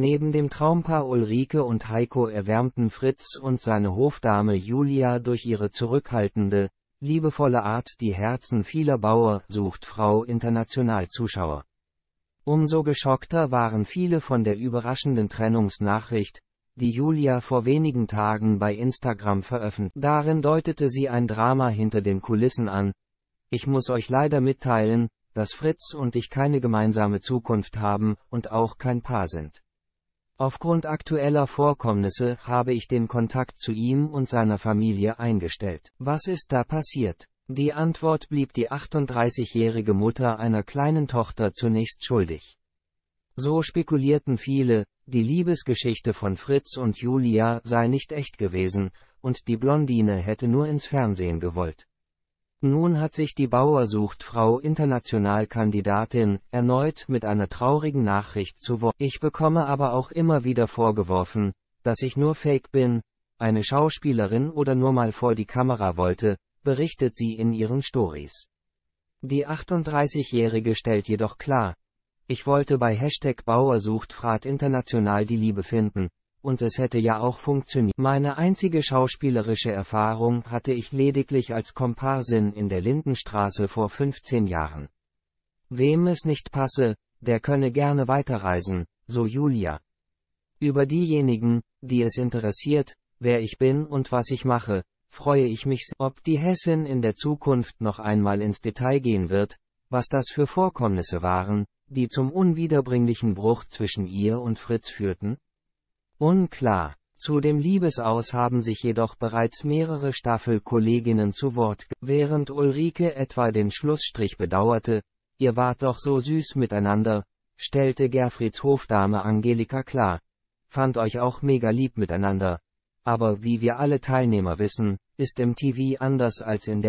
Neben dem Traumpaar Ulrike und Heiko erwärmten Fritz und seine Hofdame Julia durch ihre zurückhaltende, liebevolle Art die Herzen vieler Bauer sucht Frau international Zuschauer. Umso geschockter waren viele von der überraschenden Trennungsnachricht, die Julia vor wenigen Tagen bei Instagram veröffentlicht. Darin deutete sie ein Drama hinter den Kulissen an. Ich muss euch leider mitteilen, dass Fritz und ich keine gemeinsame Zukunft haben und auch kein Paar sind. Aufgrund aktueller Vorkommnisse habe ich den Kontakt zu ihm und seiner Familie eingestellt. Was ist da passiert? Die Antwort blieb die 38-jährige Mutter einer kleinen Tochter zunächst schuldig. So spekulierten viele, die Liebesgeschichte von Fritz und Julia sei nicht echt gewesen, und die Blondine hätte nur ins Fernsehen gewollt. Nun hat sich die Bauersuchtfrau International Kandidatin erneut mit einer traurigen Nachricht zu Wort. Ich bekomme aber auch immer wieder vorgeworfen, dass ich nur Fake bin, eine Schauspielerin oder nur mal vor die Kamera wollte, berichtet sie in ihren Stories. Die 38-Jährige stellt jedoch klar, ich wollte bei Hashtag Bauersuchtfrat international die Liebe finden, und es hätte ja auch funktioniert. Meine einzige schauspielerische Erfahrung hatte ich lediglich als Komparsin in der Lindenstraße vor 15 Jahren. Wem es nicht passe, der könne gerne weiterreisen, so Julia. Über diejenigen, die es interessiert, wer ich bin und was ich mache, freue ich mich, ob die Hessin in der Zukunft noch einmal ins Detail gehen wird, was das für Vorkommnisse waren, die zum unwiederbringlichen Bruch zwischen ihr und Fritz führten? Unklar. Zu dem Liebesaus haben sich jedoch bereits mehrere Staffelkolleginnen zu Wort, während Ulrike etwa den Schlussstrich bedauerte, ihr wart doch so süß miteinander, stellte Gerfrieds Hofdame Angelika klar. Fand euch auch mega lieb miteinander. Aber wie wir alle Teilnehmer wissen, ist im TV anders als in der